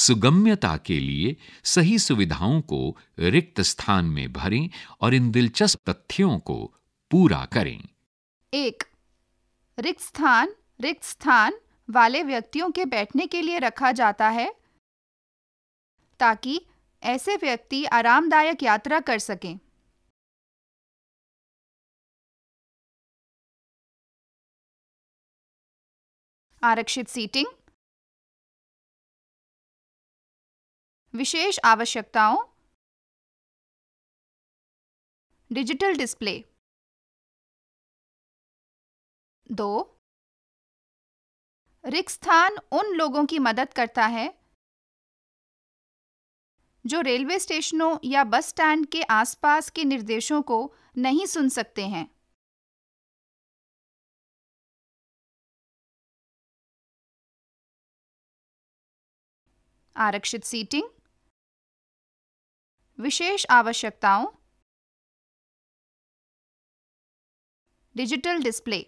सुगम्यता के लिए सही सुविधाओं को रिक्त स्थान में भरें और इन दिलचस्प तथ्यों को पूरा करें एक रिक्त स्थान रिक्त स्थान वाले व्यक्तियों के बैठने के लिए रखा जाता है ताकि ऐसे व्यक्ति आरामदायक यात्रा कर सकें आरक्षित सीटिंग विशेष आवश्यकताओं डिजिटल डिस्प्ले दो रिक्त स्थान उन लोगों की मदद करता है जो रेलवे स्टेशनों या बस स्टैंड के आसपास के निर्देशों को नहीं सुन सकते हैं आरक्षित सीटिंग विशेष आवश्यकताओं डिजिटल डिस्प्ले